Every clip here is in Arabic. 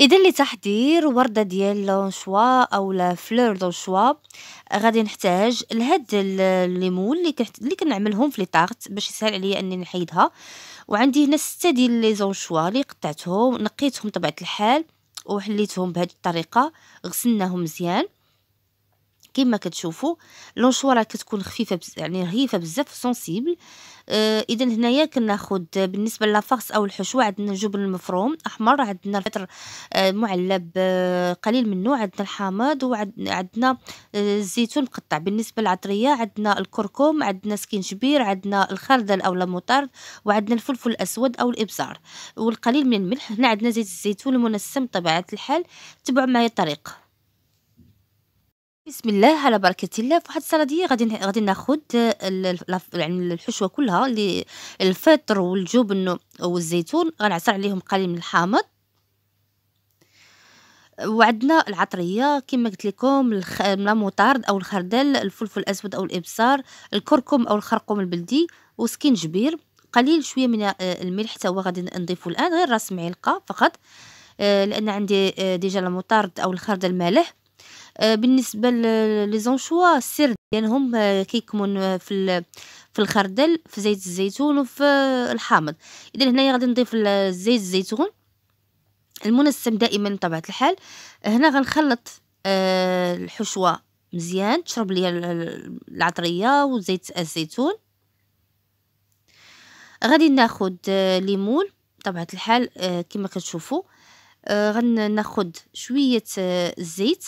اذا لتحضير وردة ديال لونشوا او لا فلور دونشوا غادي نحتاج لهاد الليمون اللي كحت... اللي كنعملهم في لي طارت باش يسهل عليا اني نحيدها وعندي هنا ستة ديال لي زونشوا اللي قطعتهم نقيتهم طبيعه الحال وحليتهم بهذه الطريقه غسلناهم مزيان كما كتشوفوا لونشوارا كتكون خفيفه بز... يعني رهيفه بزاف سونسيبل آه اذا هنايا كناخذ بالنسبه لافارس او الحشوه عندنا الجبن المفروم احمر عندنا الفطر آه معلب آه قليل منه عندنا الحامض وعندنا آه، الزيتون مقطع بالنسبه للعطريه عندنا الكركم عندنا سكينجبير عندنا الخردل او المطارد وعندنا الفلفل الاسود او الابزار والقليل من الملح هنا عندنا زيت الزيتون المنسم بطبيعه الحال تبعوا معايا الطريقه بسم الله على بركة الله في واحد السنة دي غادي غادي ناخد يعني الحشوة كلها اللي الفطر والجبن والزيتون غنعصر عليهم قليل من الحامض وعندنا العطريه كما قلت لكم الخ... الموطارد او الخردل الفلفل الاسود او الابصار الكركم او الخرقوم البلدي وسكينجبير قليل شويه من الملح حتى هو غادي نضيفه الان غير راس معلقه فقط آه، لان عندي آه، ديجا الموطارد او الخردل مالح آه، بالنسبة للزنشوا السر ديالهم هم آه، كيكمون آه، في في الخردل في زيت الزيتون وفي الحامض اذا هنايا غادي نضيف زيت الزيتون المنسم دائما بطبيعه الحال هنا غنخلط الحشوه مزيان تشرب ليا العطريه وزيت الزيتون غادي ناخد ليمون طبعا الحال كما كتشوفوا ناخد شويه الزيت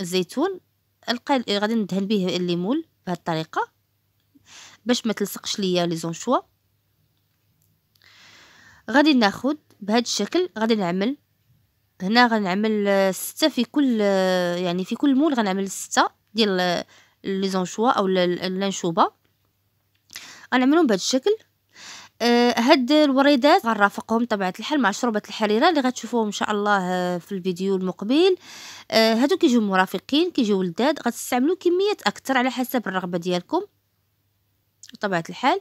الزيتون القليل غادي ندهن به الليمون بهذه الطريقه باش ما تلصقش ليا لي زونشوا غادي ناخد بهذا الشكل غادي نعمل هنا غنعمل ستة في كل يعني في كل مول غنعمل ستة ديال لي زونشوا او اللانشوبه غنعملهم بهذا الشكل هاد أه، الوريدات غنرافقهم طبيعه الحال مع شربة الحريره اللي غتشوفوهم ان شاء الله أه، في الفيديو المقبل أه، هادو كيجيو مرافقين كيجيو لذاذ غتستعملوا كميات اكثر على حسب الرغبه ديالكم بطبيعه الحال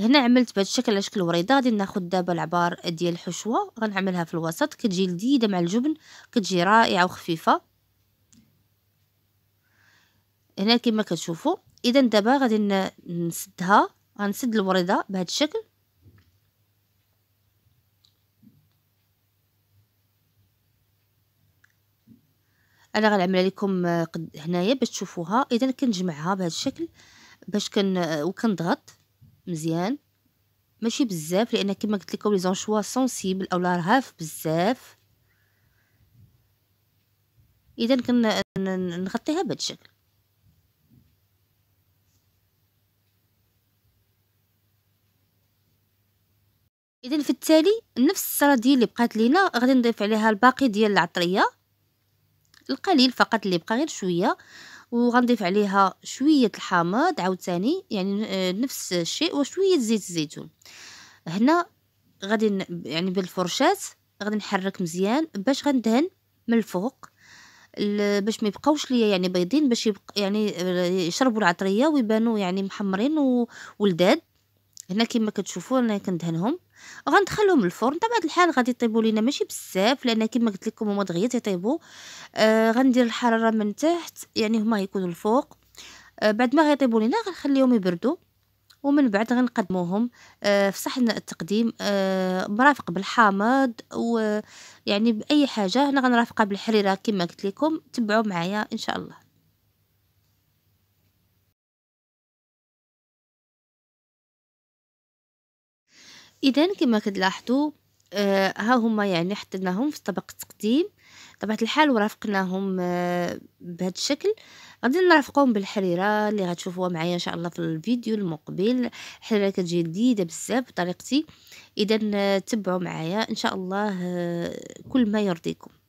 هنا عملت بهذا الشكل على شكل وريده غادي ناخذ دابا العبار ديال الحشوه غنعملها في الوسط كتجي لذيذه مع الجبن كتجي رائعه وخفيفه هنا كما كتشوفوا اذا دابا غادي نسدها غنسد الوريده بهذا الشكل انا غنعملها لكم آه، هنايا باش تشوفوها اذا كنجمعها بهذا الشكل باش كن آه، وكنضغط مزيان ماشي بزاف لان كما قلت لكم لي زونشوا سونسيبل اولا رهاف بزاف اذا نغطيها بهذا الشكل اذا في التالي نفس الصرا ديال اللي بقات لينا غادي نضيف عليها الباقي ديال العطريه القليل فقط اللي بقى غير شويه وغنضيف عليها شويه الحامض عاوتاني يعني آه، نفس الشيء وشويه زيت الزيتون هنا غادي يعني بالفرشاه غادي نحرك مزيان باش غندهن من الفوق باش ما يبقاوش ليا يعني بيضين باش يبقى يعني آه، يشربوا العطريه ويبانوا يعني محمرين ولداد هنا كما كتشوفوا انا كندهنهم غندخلهم الفرن طبعا الحال غادي يطيبوا لينا ماشي بزاف لان كما قلت لكم هما دغيا تيطيبوا آه غندير الحراره من تحت يعني هما يكونوا الفوق آه بعد ما غيطيبوا لينا غنخليهم يبردوا ومن بعد غنقدموهم آه في صحن التقديم آه مرافق بالحامض ويعني باي حاجه هنا غنرافقها بالحريره كما قلت لكم تبعوا معايا ان شاء الله اذا كما كتلاحظوا آه، ها هما يعني حطيناهم في طبق التقديم طبعا الحال ورافقناهم آه، بهذا الشكل غادي نرافقهم بالحريره اللي غتشوفوها معايا ان شاء الله في الفيديو المقبل الحريره كتجي جديده بزاف بطريقتي اذا آه، تبعوا معايا ان شاء الله كل ما يرضيكم